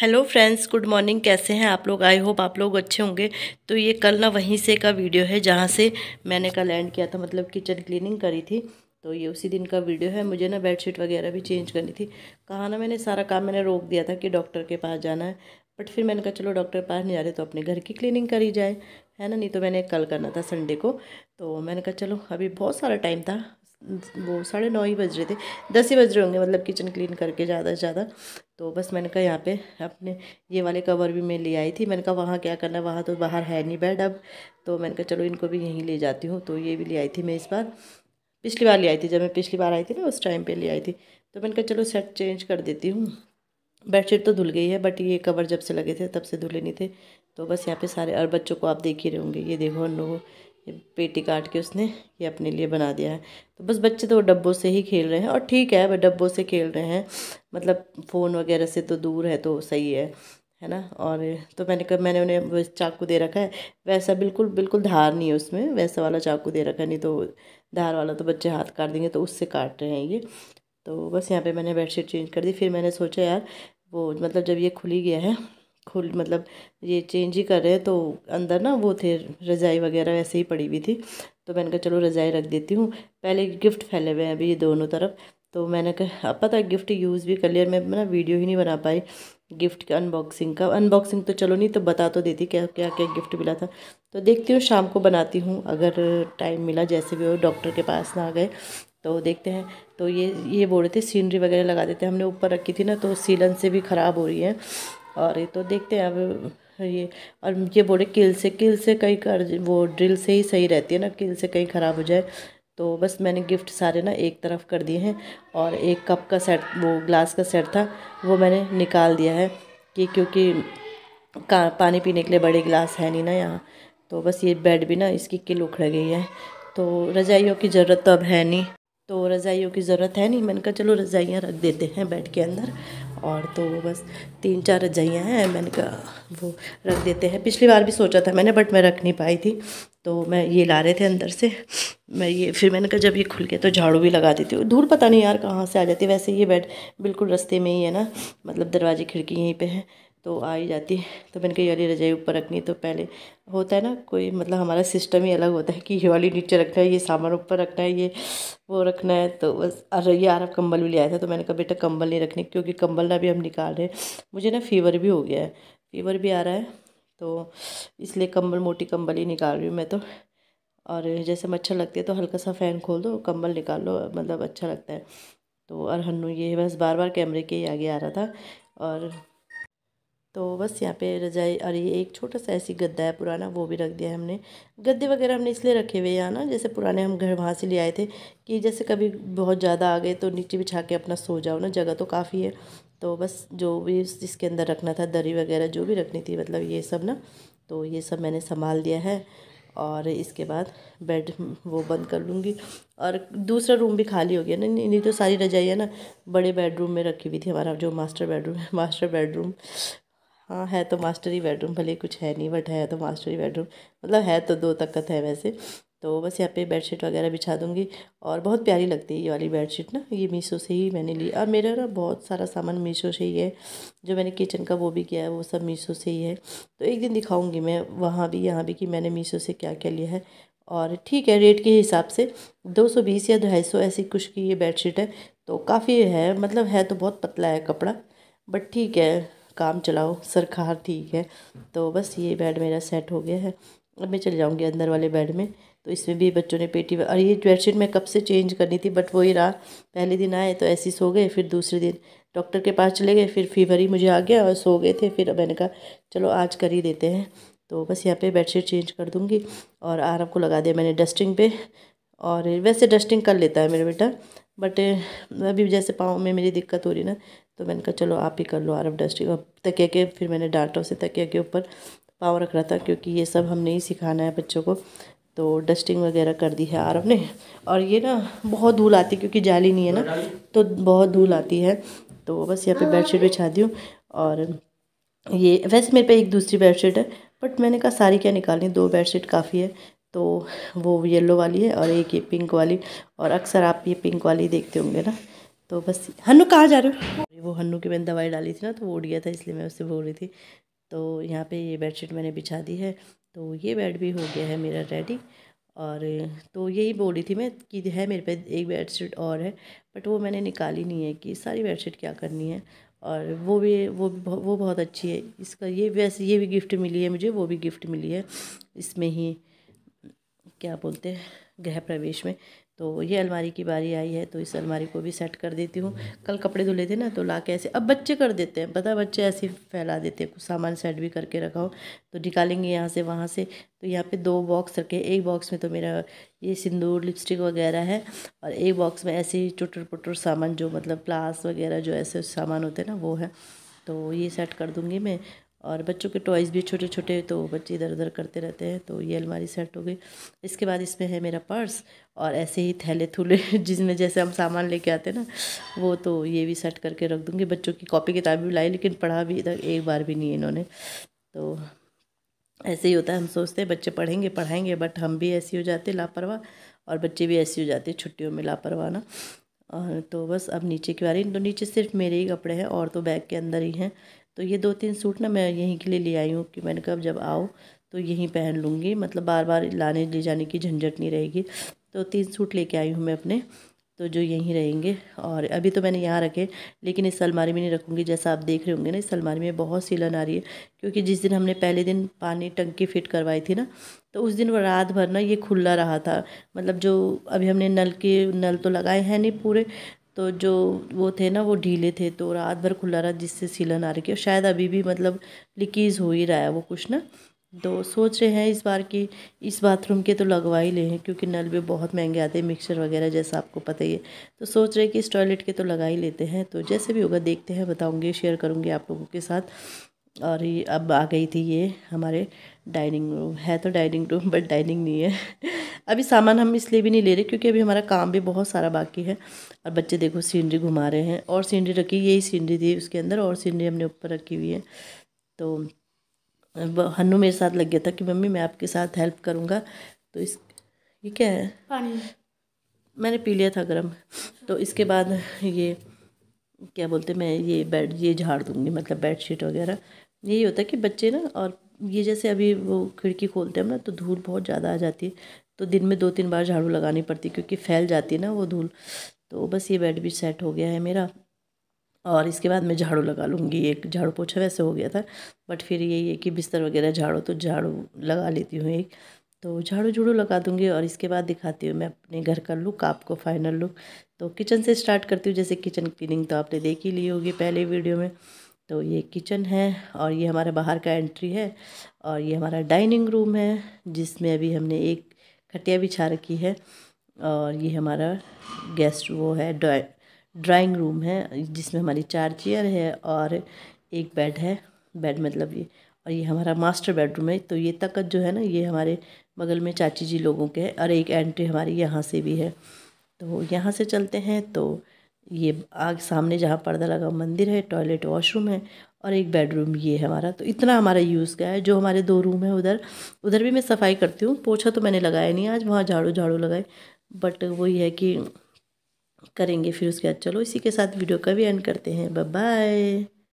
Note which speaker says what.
Speaker 1: hello friends good morning कैसे हैं आप लोग आई होप आप लोग अच्छे होंगे तो ये कल ना वहीं से का वीडियो है जहाँ से मैंने कल एंड किया था मतलब किचन क्लीनिंग करी थी तो ये उसी दिन का वीडियो है मुझे ना बेडशीट वगैरह भी चेंज करनी थी कहा ना मैंने सारा काम मैंने रोक दिया था कि डॉक्टर के पास जाना है बट फिर मैंने कहा चलो डॉक्टर के पास नहीं जा रहे तो अपने घर की क्लीनिंग करी जाए है ना नहीं तो मैंने कल करना था संडे को तो मैंने कहा चलो अभी बहुत सारा टाइम था वो साढ़े नौ ही बज रहे थे दस ही बज रहे होंगे मतलब किचन क्लीन करके ज़्यादा से ज़्यादा तो बस मैंने कहा यहाँ पे अपने ये वाले कवर भी मैं ले आई थी मैंने कहा वहाँ क्या करना वहाँ तो बाहर है नहीं बेड अब तो मैंने कहा चलो इनको भी यहीं ले जाती हूँ तो ये भी ले आई थी मैं इस बार पिछली बार ले आई थी जब मैं पिछली बार आई थी ना उस टाइम पर ले आई थी तो मैंने कहा चलो सेट चेंज कर देती हूँ बेड तो धुल गई है बट ये कवर जब से लगे थे तब से धुले नहीं थे तो बस यहाँ पे सारे और बच्चों को आप देख ही रहे होंगे ये देखो उन लोगों ये पेटी काट के उसने ये अपने लिए बना दिया है तो बस बच्चे तो डब्बों से ही खेल रहे हैं और ठीक है वह डब्बों से खेल रहे हैं मतलब फ़ोन वगैरह से तो दूर है तो सही है है ना और तो मैंने कहा मैंने उन्हें चाकू दे रखा है वैसा बिल्कुल बिल्कुल धार नहीं है उसमें वैसा वाला चाकू दे रखा है नहीं तो धार वाला तो बच्चे हाथ काट देंगे तो उससे काट रहे हैं ये तो बस यहाँ पे मैंने बेडशीट चेंज कर दी फिर मैंने सोचा यार वो मतलब जब ये खुली गया है खुल मतलब ये चेंज ही कर रहे हैं तो अंदर ना वो थे रज़ाई वगैरह वैसे ही पड़ी हुई थी तो मैंने कहा चलो रज़ाई रख देती हूँ पहले गिफ्ट फैले हुए हैं अभी ये दोनों तरफ तो मैंने कहा अब पता गिफ्ट यूज़ भी कर लिया मैं ना वीडियो ही नहीं बना पाई गिफ्ट का अनबॉक्सिंग का अनबॉक्सिंग तो चलो नहीं तो बता तो देती क्या क्या क्या गिफ्ट मिला था तो देखती हूँ शाम को बनाती हूँ अगर टाइम मिला जैसे भी हो डॉक्टर के पास ना गए तो देखते हैं तो ये ये बोल रहे थे सीनरी वगैरह लगा देते हैं हमने ऊपर रखी थी ना तो सीलन से भी ख़राब हो रही है और ये तो देखते हैं अब ये और ये बोले किल से किल से कहीं कर वो ड्रिल से ही सही रहती है ना किल से कहीं ख़राब हो जाए तो बस मैंने गिफ्ट सारे ना एक तरफ कर दिए हैं और एक कप का सेट वो ग्लास का सेट था वो मैंने निकाल दिया है कि क्योंकि का पानी पीने के लिए बड़े गिलास है नहीं ना यहाँ तो बस ये बेड भी ना इसकी किल उखड़ गई है तो रजाइयों की ज़रूरत तो अब है नहीं तो रज़ाइयों की ज़रूरत है नहीं मैंने कहा चलो रज़ाइयाँ रख देते हैं बेड के अंदर और तो बस तीन चार रजाइयाँ हैं मैंने कहा वो रख देते हैं पिछली बार भी सोचा था मैंने बट मैं रख नहीं पाई थी तो मैं ये ला रहे थे अंदर से मैं ये फिर मैंने कहा जब ये खुल गया तो झाड़ू भी लगा देती हूँ धूल पता नहीं यार कहाँ से आ जाती वैसे ये बेड बिल्कुल रस्ते में ही है ना मतलब दरवाजे खिड़की यहीं पर है तो आ ही जाती है तो मैंने कहा ये वाली रजाई ऊपर रखनी तो पहले होता है ना कोई मतलब हमारा सिस्टम ही अलग होता है कि ये वाली नीचे रखना है ये सामान ऊपर रखना है ये वो रखना है तो बस अरे ये आरब कंबल भी ले आया था तो मैंने कहा बेटा कंबल नहीं रखनी क्योंकि कंबल ना भी हम निकाल रहे हैं मुझे ना फीवर भी हो गया है फीवर भी आ रहा है तो इसलिए कंबल मोटी कंबल ही निकाल रही हूँ मैं तो और जैसे मच्छर लगती है तो हल्का सा फ़ैन खोल दो कंबल निकाल लो मतलब अच्छा लगता है तो और हनु ये बस बार बार कैमरे के ही आगे आ रहा था और तो बस यहाँ पे रजाई और ये एक छोटा सा ऐसी गद्दा है पुराना वो भी रख दिया है हमने गद्दे वगैरह हमने इसलिए रखे हुए यहाँ ना जैसे पुराने हम घर वहाँ से ले आए थे कि जैसे कभी बहुत ज़्यादा आ गए तो नीचे बिछा के अपना सो जाओ ना जगह तो काफ़ी है तो बस जो भी इसके अंदर रखना था दरी वगैरह जो भी रखनी थी मतलब ये सब ना तो ये सब मैंने संभाल दिया है और इसके बाद बेड वो बंद कर लूँगी और दूसरा रूम भी खाली हो गया ना नहीं नहीं तो सारी रजाइयाँ ना बड़े बेडरूम में रखी हुई थी हमारा जो मास्टर बेडरूम है मास्टर बेडरूम हाँ है तो मास्टरी बेडरूम भले कुछ है नहीं बट है तो मास्टरी बेडरूम मतलब है तो दो तकत है वैसे तो बस यहाँ पे बेडशीट वगैरह बिछा दूँगी और बहुत प्यारी लगती है ये वाली बेडशीट ना ये मीशो से ही मैंने ली और मेरा ना बहुत सारा सामान मीशो से ही है जो मैंने किचन का वो भी किया है वो सब मीशो से ही है तो एक दिन दिखाऊँगी मैं वहाँ भी यहाँ भी कि मैंने मीशो से क्या क्या लिया है और ठीक है रेट के हिसाब से बीस या ढाई सौ ऐसी कुछ की ये बेडशीट है तो काफ़ी है मतलब है तो बहुत पतला है कपड़ा बट ठीक है काम चलाओ सरकार ठीक है तो बस ये बेड मेरा सेट हो गया है अब मैं चले जाऊँगी अंदर वाले बेड में तो इसमें भी बच्चों ने पेटी और ये बेडशीट मैं कब से चेंज करनी थी बट वही रहा पहले दिन आए तो ऐसे सो गए फिर दूसरे दिन डॉक्टर के पास चले गए फिर फीवर ही मुझे आ गया और सो गए थे फिर मैंने कहा चलो आज कर ही देते हैं तो बस यहाँ पे बेडशीट चेंज कर दूँगी और आराम को लगा दिया मैंने डस्टिंग पे और वैसे डस्टिंग कर लेता है मेरा बेटा बट अभी जैसे पाँव में मेरी दिक्कत हो रही ना तो मैंने कहा चलो आप ही कर लो आरब डस्टिंग अब तकिया के फिर मैंने डांटा उसे तकिया के ऊपर पाँव रख रहा था क्योंकि ये सब हमने ही सिखाना है बच्चों को तो डस्टिंग वगैरह कर दी है आरब ने और ये ना बहुत धूल आती है क्योंकि जाली नहीं है ना तो बहुत धूल आती है तो बस यहाँ पे बेडशीट बिछा दी हूँ और ये वैसे मेरे पे एक दूसरी बेडशीट है बट मैंने कहा सारी क्या निकालनी दो बेडशीट काफ़ी है तो वो येलो वाली है और एक ये पिंक वाली और अक्सर आप ये पिंक वाली देखते होंगे ना तो बस हन्नू कहाँ जा रहे हो वो हन्नू की मैंने दवाई डाली थी ना तो वो उड़ गया था इसलिए मैं उससे बोल रही थी तो यहाँ पे ये बेडशीट मैंने बिछा दी है तो ये बेड भी हो गया है मेरा रेडी और तो यही बोल रही थी मैं कि है मेरे पे एक बेडशीट और है बट वो मैंने निकाली नहीं है कि सारी बेडशीट क्या करनी है और वो भी वो भी वो बहुत अच्छी है इसका ये वैसे ये भी गिफ्ट मिली है मुझे वो भी गिफ्ट मिली है इसमें ही क्या बोलते हैं गृह प्रवेश में तो ये अलमारी की बारी आई है तो इस अलमारी को भी सेट कर देती हूँ कल कपड़े धुले थे ना तो ला के ऐसे अब बच्चे कर देते हैं पता बच्चे ऐसे फैला देते हैं कुछ सामान सेट भी करके रखा हो तो निकालेंगे यहाँ से वहाँ से तो यहाँ पे दो बॉक्स रखे एक बॉक्स में तो मेरा ये सिंदूर लिपस्टिक वगैरह है और एक बॉक्स में ऐसे ही चुटर पुटर सामान जो मतलब प्लास वगैरह जो ऐसे सामान होते हैं ना वो है तो ये सेट कर दूँगी मैं और बच्चों के टॉयज़ भी छोटे छोटे तो बच्चे इधर उधर करते रहते हैं तो ये अलमारी सेट हो गई इसके बाद इसमें है मेरा पर्स और ऐसे ही थैले थूले जिसमें जैसे हम सामान लेके आते हैं ना वो तो ये भी सेट करके रख दूँगी बच्चों की कॉपी किताब भी लाई लेकिन पढ़ा भी इधर एक बार भी नहीं इन्होंने तो ऐसे ही होता है हम सोचते हैं बच्चे पढ़ेंगे पढ़ाएंगे बट हम भी ऐसे हो जाते लापरवाह और बच्चे भी ऐसे हो जाते छुट्टियों में लापरवाह ना और तो बस अब नीचे की बारी तो नीचे सिर्फ मेरे ही कपड़े हैं और तो बैग के अंदर ही हैं तो ये दो तीन सूट ना मैं यहीं के लिए ले आई हूँ कि मैंने कहा जब आओ तो यहीं पहन लूँगी मतलब बार बार लाने ले जाने की झंझट नहीं रहेगी तो तीन सूट लेके आई हूँ मैं अपने तो जो यहीं रहेंगे और अभी तो मैंने यहाँ रखे लेकिन इस अलमारी में नहीं रखूँगी जैसा आप देख रहे होंगे ना इस अलमारी में बहुत सीलन आ रही है क्योंकि जिस दिन हमने पहले दिन पानी टंकी फिट करवाई थी ना तो उस दिन वो रात भर ना ये खुला रहा था मतलब जो अभी हमने नल के नल तो लगाए हैं नहीं पूरे तो जो वो थे ना वो ढीले थे तो रात भर खुला रहा जिससे सीलन आ रही थी और शायद अभी भी मतलब लीकेज हो ही रहा है वो कुछ ना तो सोच रहे हैं इस बार की इस बाथरूम के तो लगवा ही लें क्योंकि नल भी बहुत महंगे आते हैं मिक्सर वगैरह जैसा आपको पता ही है तो सोच रहे हैं कि इस टॉयलेट के तो लगा ही लेते हैं तो जैसे भी होगा देखते हैं बताऊँगी शेयर करूँगी आप लोगों के साथ और ये अब आ गई थी ये हमारे डाइनिंग रूम है तो डाइनिंग रूम बट डाइनिंग नहीं है अभी सामान हम इसलिए भी नहीं ले रहे क्योंकि अभी हमारा काम भी बहुत सारा बाकी है और बच्चे देखो सीनरी घुमा रहे हैं और सीनरी रखी यही सीनरी थी उसके अंदर और सीनरी हमने ऊपर रखी हुई है तो हन्नू मेरे साथ लग गया था कि मम्मी मैं आपके साथ हेल्प करूँगा तो इस ये क्या है पानी मैंने पी लिया था गर्म तो इसके बाद ये क्या बोलते मैं ये बेड ये झाड़ दूँगी मतलब बेड शीट वगैरह यही होता है कि बच्चे ना और ये जैसे अभी वो खिड़की खोलते हैं ना तो धूल बहुत ज़्यादा आ जाती है तो दिन में दो तीन बार झाड़ू लगानी पड़ती क्योंकि फैल जाती है ना वो धूल तो बस ये बेड भी सेट हो गया है मेरा और इसके बाद मैं झाड़ू लगा लूँगी एक झाड़ू पोछा वैसे हो गया था बट फिर यही है कि बिस्तर वगैरह झाड़ो तो झाड़ू लगा लेती हूँ एक तो झाड़ू झूड़ू लगा दूँगी और इसके बाद दिखाती हूँ मैं अपने घर का लुक आपको फाइनल लुक तो किचन से स्टार्ट करती हूँ जैसे किचन क्लिनिंग तो आपने देख ही ली होगी पहले वीडियो में तो ये किचन है और ये हमारा बाहर का एंट्री है और ये हमारा डाइनिंग रूम है जिसमें अभी हमने एक खटिया बिछा रखी है और ये हमारा गेस्ट वो है ड्राइंग रूम है जिसमें हमारी चार चेयर है और एक बेड है बेड मतलब ये और ये हमारा मास्टर बेडरूम है तो ये तकत जो है ना ये हमारे बगल में चाची जी लोगों के है और एक एंट्री हमारी यहाँ से भी है तो यहाँ से चलते हैं तो ये आग सामने जहाँ पर्दा लगा मंदिर है टॉयलेट वॉशरूम है और एक बेडरूम ये है हमारा तो इतना हमारा यूज़ का है जो हमारे दो रूम है उधर उधर भी मैं सफाई करती हूँ पोछा तो मैंने लगाया नहीं आज वहाँ झाड़ू झाड़ू लगाए बट वही है कि करेंगे फिर उसके बाद चलो इसी के साथ वीडियो का भी एंड करते हैं बाय